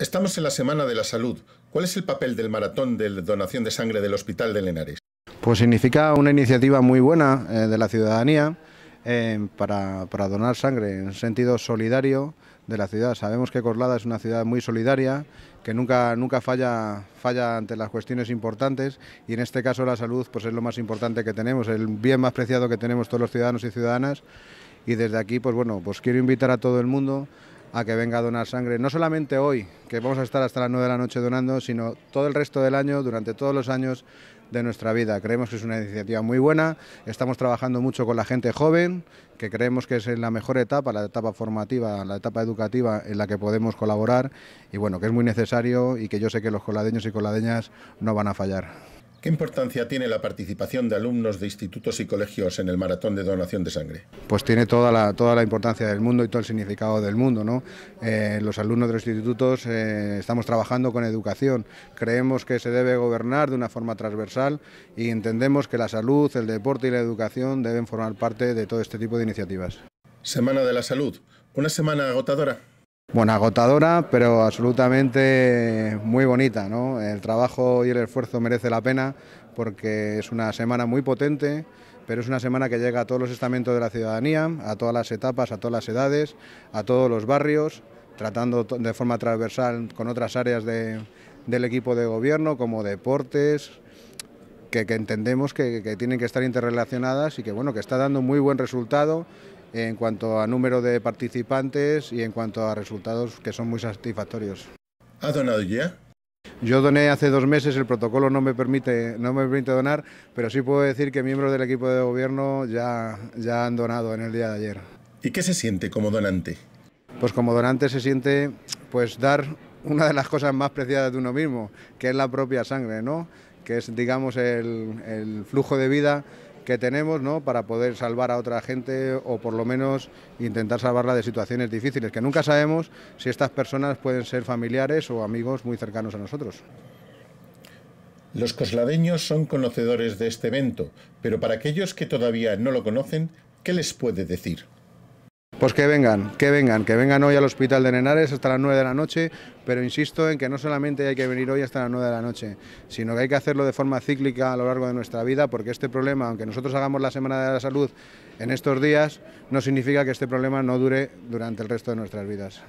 Estamos en la Semana de la Salud. ¿Cuál es el papel del maratón de donación de sangre del Hospital de Lenares? Pues significa una iniciativa muy buena eh, de la ciudadanía eh, para, donar sangre en sentido solidario de la ciudad. Sabemos que Corlada es una ciudad muy solidaria, que nunca, nunca falla, falla ante las cuestiones importantes y en este caso la salud pues es lo más importante que tenemos, el bien más preciado que tenemos todos los ciudadanos y ciudadanas y desde aquí pues bueno, pues quiero invitar a todo el mundo a que venga a donar sangre, no solamente hoy, que vamos a estar hasta las 9 de la noche donando, sino todo el resto del año, durante todos los años de nuestra vida. Creemos que es una iniciativa muy buena, estamos trabajando mucho con la gente joven, que creemos que es la mejor etapa, la etapa formativa, la etapa educativa en la que podemos colaborar y bueno, que es muy necesario y que yo sé que los coladeños y coladeñas no van a fallar. ¿Qué importancia tiene la participación de alumnos de institutos y colegios en el maratón de donación de sangre? Pues tiene toda la, toda la importancia del mundo y todo el significado del mundo. ¿no? Eh, los alumnos de los institutos eh, estamos trabajando con educación. Creemos que se debe gobernar de una forma transversal y entendemos que la salud, el deporte y la educación deben formar parte de todo este tipo de iniciativas. Semana de la Salud. Una semana agotadora. Bueno, agotadora, pero absolutamente muy bonita. El trabajo y el esfuerzo merece la pena porque es una semana muy potente, pero es una semana que llega a todos los estamentos de la ciudadanía, a todas las etapas, a todas las edades, a todos los barrios, tratando de forma transversal con otras áreas del equipo de gobierno, como deportes, que, entendemos que, que tienen que estar interrelacionadas y que, bueno, que está dando muy buen resultado en cuanto a número de participantes y en cuanto a resultados que son muy satisfactorios. ¿Ha donado ya? Yo doné hace dos meses, el protocolo no me permite, no me permite donar, pero sí puedo decir que miembros del equipo de gobierno ya, ya han donado en el día de ayer. ¿Y qué se siente como donante? Pues como donante se siente pues dar una de las cosas más preciadas de uno mismo, que es la propia sangre, ¿no? que es digamos el, el flujo de vida que tenemos ¿no? para poder salvar a otra gente o por lo menos intentar salvarla de situaciones difíciles, que nunca sabemos si estas personas pueden ser familiares o amigos muy cercanos a nosotros. Los cosladeños son conocedores de este evento, pero para aquellos que todavía no lo conocen, ¿qué les puede decir? Pues que vengan, que vengan, que vengan hoy al Hospital de Nenares hasta las 9 de la noche, pero insisto en que no solamente hay que venir hoy hasta las 9 de la noche, sino que hay que hacerlo de forma cíclica a lo largo de nuestra vida, porque este problema, aunque nosotros hagamos la Semana de la Salud en estos días, no significa que este problema no dure durante el resto de nuestras vidas.